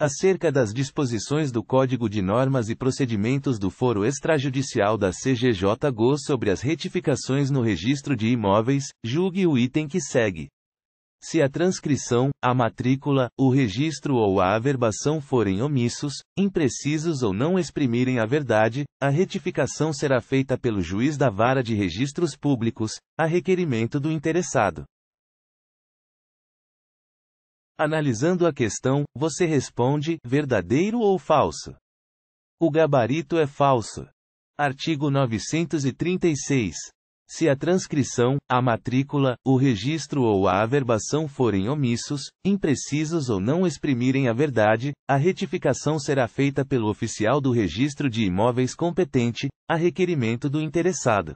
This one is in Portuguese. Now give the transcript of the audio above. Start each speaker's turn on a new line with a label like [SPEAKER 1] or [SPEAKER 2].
[SPEAKER 1] acerca das disposições do Código de Normas e Procedimentos do Foro Extrajudicial da CGJ-GO sobre as retificações no registro de imóveis, julgue o item que segue. Se a transcrição, a matrícula, o registro ou a averbação forem omissos, imprecisos ou não exprimirem a verdade, a retificação será feita pelo juiz da vara de registros públicos, a requerimento do interessado. Analisando a questão, você responde: verdadeiro ou falso? O gabarito é falso. Artigo 936. Se a transcrição, a matrícula, o registro ou a averbação forem omissos, imprecisos ou não exprimirem a verdade, a retificação será feita pelo oficial do registro de imóveis competente, a requerimento do interessado.